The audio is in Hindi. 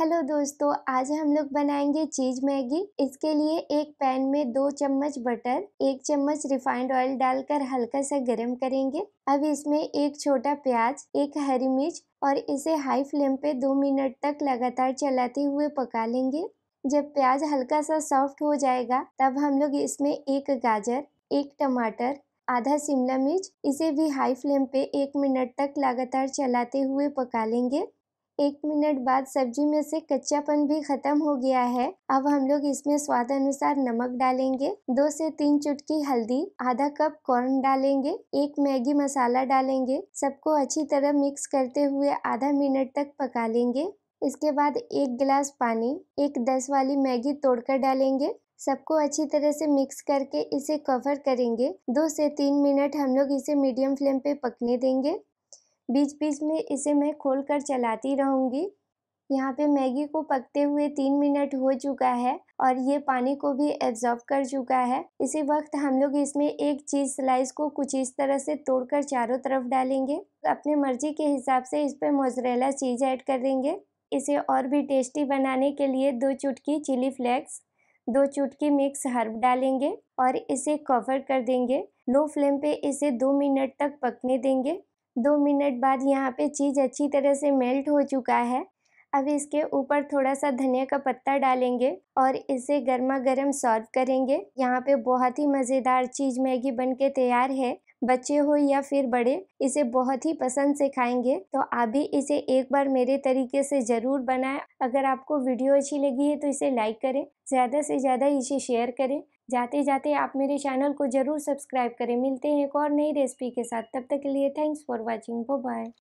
हेलो दोस्तों आज हम लोग बनाएंगे चीज मैगी इसके लिए एक पैन में दो चम्मच बटर एक चम्मच रिफाइंड ऑयल डालकर हल्का सा गर्म करेंगे अब इसमें एक छोटा प्याज एक हरी मिर्च और इसे हाई फ्लेम पे दो मिनट तक लगातार चलाते हुए पका लेंगे जब प्याज हल्का सा सॉफ्ट हो जाएगा तब हम लोग इसमें एक गाजर एक टमाटर आधा शिमला मिर्च इसे भी हाई फ्लेम पे एक मिनट तक लगातार चलाते हुए पका लेंगे एक मिनट बाद सब्जी में से कच्चापन भी खत्म हो गया है अब हम लोग इसमें स्वाद अनुसार नमक डालेंगे दो से तीन चुटकी हल्दी आधा कप कॉर्न डालेंगे एक मैगी मसाला डालेंगे सबको अच्छी तरह मिक्स करते हुए आधा मिनट तक पका लेंगे इसके बाद एक गिलास पानी एक दस वाली मैगी तोड़कर डालेंगे सबको अच्छी तरह से मिक्स करके इसे कवर करेंगे दो से तीन मिनट हम लोग इसे मीडियम फ्लेम पे पकने देंगे बीच बीच में इसे मैं खोल कर चलाती रहूँगी यहाँ पे मैगी को पकते हुए तीन मिनट हो चुका है और ये पानी को भी एब्जॉर्ब कर चुका है इसी वक्त हम लोग इसमें एक चीज़ स्लाइस को कुछ इस तरह से तोड़कर चारों तरफ डालेंगे अपने मर्जी के हिसाब से इस पे मोजरेला चीज़ ऐड कर देंगे इसे और भी टेस्टी बनाने के लिए दो चुटकी चिली फ्लेक्स दो चुटकी मिक्स हर्ब डालेंगे और इसे कवर कर देंगे लो फ्लेम पे इसे दो मिनट तक पकने देंगे दो मिनट बाद यहाँ पे चीज़ अच्छी तरह से मेल्ट हो चुका है अब इसके ऊपर थोड़ा सा धनिया का पत्ता डालेंगे और इसे गर्मा गर्म सर्व करेंगे यहाँ पे बहुत ही मज़ेदार चीज़ मैगी बन के तैयार है बच्चे हो या फिर बड़े इसे बहुत ही पसंद से खाएंगे तो आप भी इसे एक बार मेरे तरीके से ज़रूर बनाएं अगर आपको वीडियो अच्छी लगी है तो इसे लाइक करें ज़्यादा से ज़्यादा इसे शेयर करें जाते जाते आप मेरे चैनल को ज़रूर सब्सक्राइब करें मिलते हैं एक और नई रेसिपी के साथ तब तक के लिए थैंक्स फॉर वॉचिंग बाय